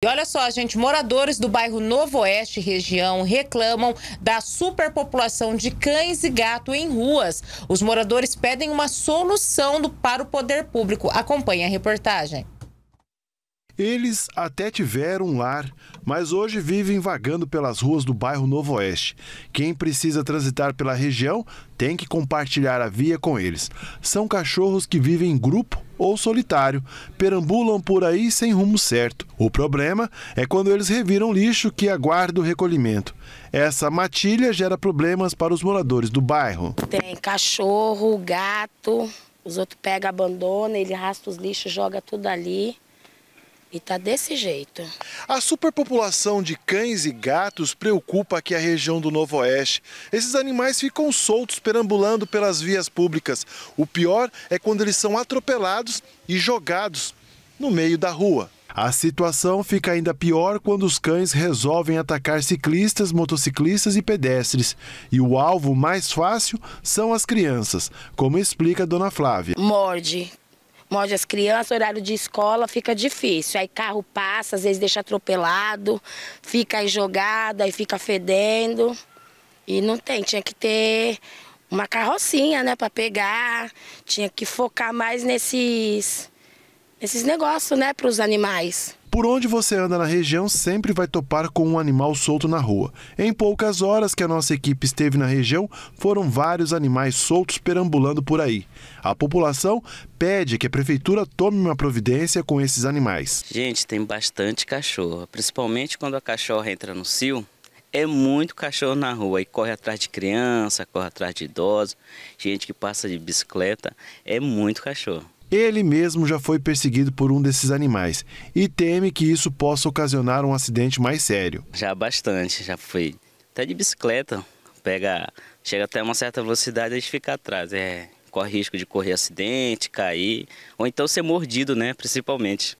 E olha só, gente, moradores do bairro Novo Oeste, região, reclamam da superpopulação de cães e gato em ruas. Os moradores pedem uma solução do, para o poder público. Acompanhe a reportagem. Eles até tiveram um lar, mas hoje vivem vagando pelas ruas do bairro Novo Oeste. Quem precisa transitar pela região tem que compartilhar a via com eles. São cachorros que vivem em grupo ou solitário, perambulam por aí sem rumo certo. O problema é quando eles reviram lixo que aguarda o recolhimento. Essa matilha gera problemas para os moradores do bairro. Tem cachorro, gato, os outros pegam, abandonam, ele raspa os lixos, joga tudo ali. E tá desse jeito. A superpopulação de cães e gatos preocupa aqui a região do Novo Oeste. Esses animais ficam soltos perambulando pelas vias públicas. O pior é quando eles são atropelados e jogados no meio da rua. A situação fica ainda pior quando os cães resolvem atacar ciclistas, motociclistas e pedestres. E o alvo mais fácil são as crianças, como explica a dona Flávia. Morde, morde as crianças, horário de escola fica difícil. Aí carro passa, às vezes deixa atropelado, fica aí jogado, aí fica fedendo. E não tem, tinha que ter uma carrocinha, né, para pegar, tinha que focar mais nesses esses negócios, né, para os animais. Por onde você anda na região, sempre vai topar com um animal solto na rua. Em poucas horas que a nossa equipe esteve na região, foram vários animais soltos perambulando por aí. A população pede que a prefeitura tome uma providência com esses animais. Gente, tem bastante cachorro, principalmente quando a cachorra entra no cio. É muito cachorro na rua e corre atrás de criança, corre atrás de idosos, gente que passa de bicicleta, é muito cachorro. Ele mesmo já foi perseguido por um desses animais e teme que isso possa ocasionar um acidente mais sério. Já bastante, já foi até de bicicleta, pega, chega até uma certa velocidade e fica atrás, é, corre risco de correr acidente, cair ou então ser mordido, né, principalmente.